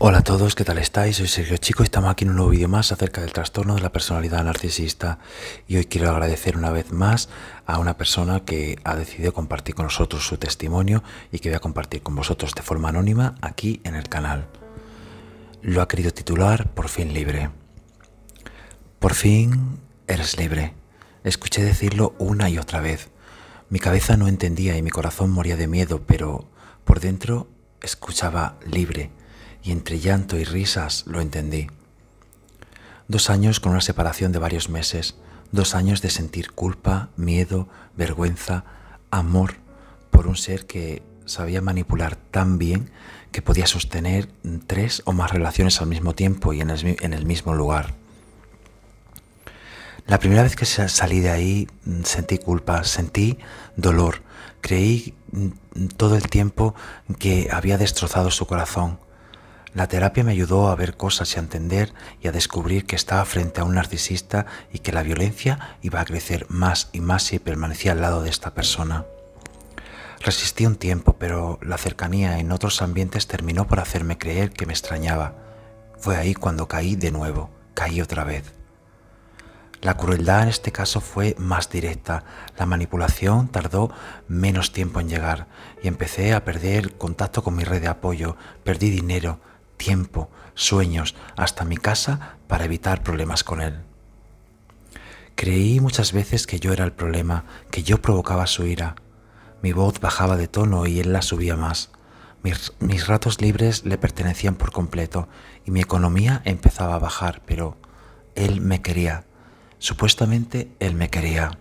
Hola a todos, ¿qué tal estáis? Soy Sergio Chico y estamos aquí en un nuevo vídeo más acerca del trastorno de la personalidad narcisista y hoy quiero agradecer una vez más a una persona que ha decidido compartir con nosotros su testimonio y que voy a compartir con vosotros de forma anónima aquí en el canal. Lo ha querido titular Por fin libre. Por fin eres libre. Escuché decirlo una y otra vez. Mi cabeza no entendía y mi corazón moría de miedo, pero por dentro escuchaba libre y entre llanto y risas lo entendí. Dos años con una separación de varios meses, dos años de sentir culpa, miedo, vergüenza, amor por un ser que sabía manipular tan bien que podía sostener tres o más relaciones al mismo tiempo y en el, en el mismo lugar. La primera vez que salí de ahí mm, sentí culpa, sentí dolor, creí mm, todo el tiempo que había destrozado su corazón, la terapia me ayudó a ver cosas y a entender y a descubrir que estaba frente a un narcisista y que la violencia iba a crecer más y más si permanecía al lado de esta persona. Resistí un tiempo, pero la cercanía en otros ambientes terminó por hacerme creer que me extrañaba. Fue ahí cuando caí de nuevo, caí otra vez. La crueldad en este caso fue más directa, la manipulación tardó menos tiempo en llegar y empecé a perder contacto con mi red de apoyo, perdí dinero, tiempo, sueños, hasta mi casa para evitar problemas con él. Creí muchas veces que yo era el problema, que yo provocaba su ira. Mi voz bajaba de tono y él la subía más. Mis, ratos libres le pertenecían por completo y mi economía empezaba a bajar, pero él me quería. Supuestamente él me quería.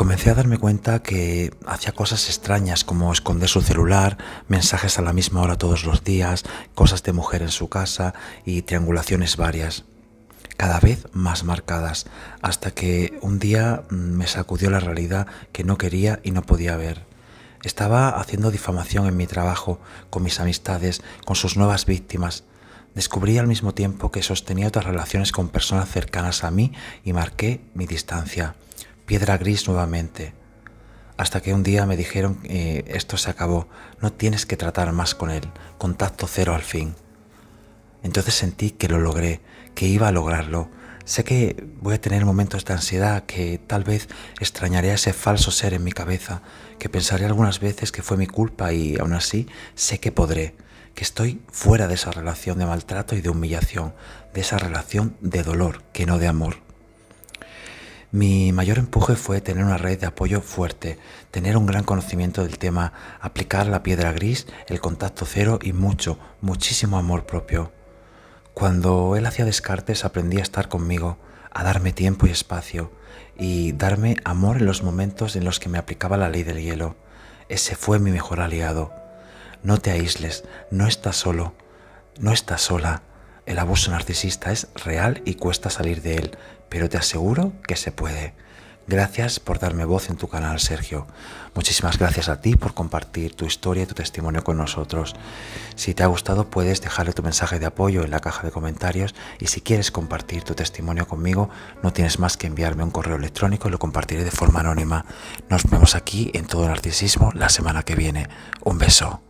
Comencé a darme cuenta que hacía cosas extrañas como esconder su celular, mensajes a la misma hora todos los días, cosas de mujer en su casa y triangulaciones varias, cada vez más marcadas, hasta que un día mm, me sacudió la realidad que no quería y no podía ver. Estaba haciendo difamación en mi trabajo, con mis amistades, con sus nuevas víctimas. Descubrí al mismo tiempo que sostenía otras relaciones con personas cercanas a mí y marqué mi distancia piedra gris nuevamente, hasta que un día me dijeron eh, esto se acabó, no tienes que tratar más con él, contacto cero al fin. Entonces sentí que lo logré, que iba a lograrlo. Sé que voy a tener momentos de ansiedad, que tal vez extrañaré a ese falso ser en mi cabeza, que pensaré algunas veces que fue mi culpa y aún así sé que podré, que estoy fuera de esa relación de maltrato y de humillación, de esa relación de dolor que no de amor. Mi mayor empuje fue tener una red de apoyo fuerte, tener un gran conocimiento del tema, aplicar la piedra gris, el contacto cero y mucho, muchísimo amor propio. Cuando él hacía descartes aprendí a estar conmigo, a darme tiempo y espacio, y darme amor en los momentos en los que me aplicaba la ley del hielo. Ese fue mi mejor aliado. No te aísles, no estás solo, no estás sola. El abuso narcisista es real y cuesta salir de él, pero te aseguro que se puede. Gracias por darme voz en tu canal, Sergio. Muchísimas gracias a ti por compartir tu historia y tu testimonio con nosotros. Si te ha gustado, puedes dejarle tu mensaje de apoyo en la caja de comentarios y si quieres compartir tu testimonio conmigo, no tienes más que enviarme un correo electrónico y lo compartiré de forma anónima. Nos vemos aquí en Todo Narcisismo la semana que viene. Un beso.